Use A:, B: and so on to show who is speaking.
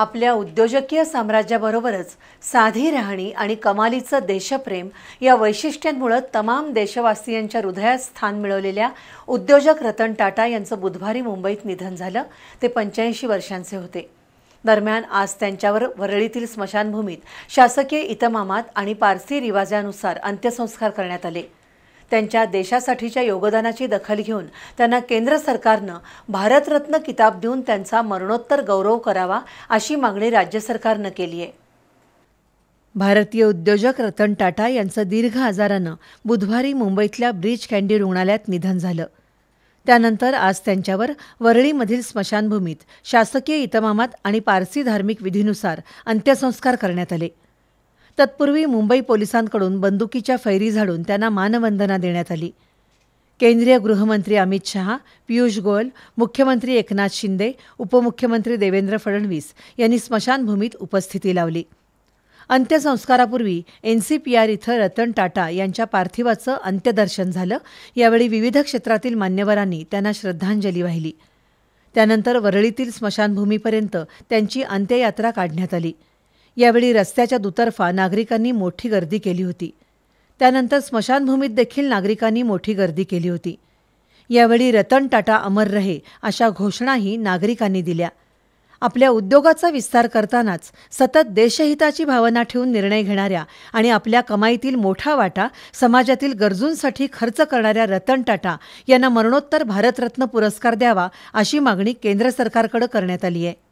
A: आपल्या उद्योजकीय साम्राज्याबरोबरच साधी राहणी आणि कमालीचं देशप्रेम या वैशिष्ट्यांमुळं तमाम देशवासियांच्या हृदयात स्थान मिळवलेल्या उद्योजक रतन टाटा यांचं बुधवारी मुंबईत निधन झालं ते पंच्याऐंशी वर्षांचे होते दरम्यान आज त्यांच्यावर वरळीतील स्मशानभूमीत शासकीय इतमामात आणि पारसी रिवाजानुसार अंत्यसंस्कार करण्यात आले त्यांच्या देशासाठीच्या योगदानाची दखल घेऊन त्यांना केंद्र सरकारनं भारतरत्न किताब देऊन त्यांचा मरणोत्तर गौरव करावा अशी मागणी राज्य सरकारनं केली आहे भारतीय उद्योजक रतन टाटा यांचं दीर्घ आजारानं बुधवारी मुंबईतल्या ब्रिज कँडी रुग्णालयात निधन झालं त्यानंतर आज त्यांच्यावर वरळीमधील स्मशानभूमीत शासकीय इतमामात आणि पारसी धार्मिक विधीनुसार अंत्यसंस्कार करण्यात आले तत्पूर्वी मुंबई पोलिसांकडून बंदुकीच्या फैरी झाडून त्यांना मानवंदना देण्यात आली केंद्रीय गृहमंत्री अमित शहा पियुष गोयल मुख्यमंत्री एकनाथ शिंदे उपमुख्यमंत्री देवेंद्र फडणवीस यांनी स्मशानभूमीत उपस्थिती लावली अंत्यसंस्कारापूर्वी एन सी पी आर इथं रतन टाटा यांच्या पार्थिवाचं अंत्यदर्शन झालं यावेळी विविध क्षेत्रातील मान्यवरांनी त्यांना श्रद्धांजली वाहिली त्यानंतर वरळीतील स्मशानभूमीपर्यंत त्यांची अंत्ययात्रा काढण्यात आली यावेळी रस्त्याच्या दुतर्फा नागरिकांनी मोठी गर्दी केली होती त्यानंतर स्मशानभूमीत देखील नागरिकांनी मोठी गर्दी केली होती यावेळी रतन टाटा अमर रहे अशा घोषणाही नागरिकांनी दिल्या आपल्या उद्योगाचा विस्तार करतानाच सतत देशहिताची भावना ठेवून निर्णय घेणाऱ्या आणि आपल्या कमाईतील मोठा वाटा समाजातील गरजूंसाठी खर्च करणाऱ्या रतन टाटा यांना मरणोत्तर भारतरत्न पुरस्कार द्यावा अशी मागणी केंद्र सरकारकडे करण्यात आली आहे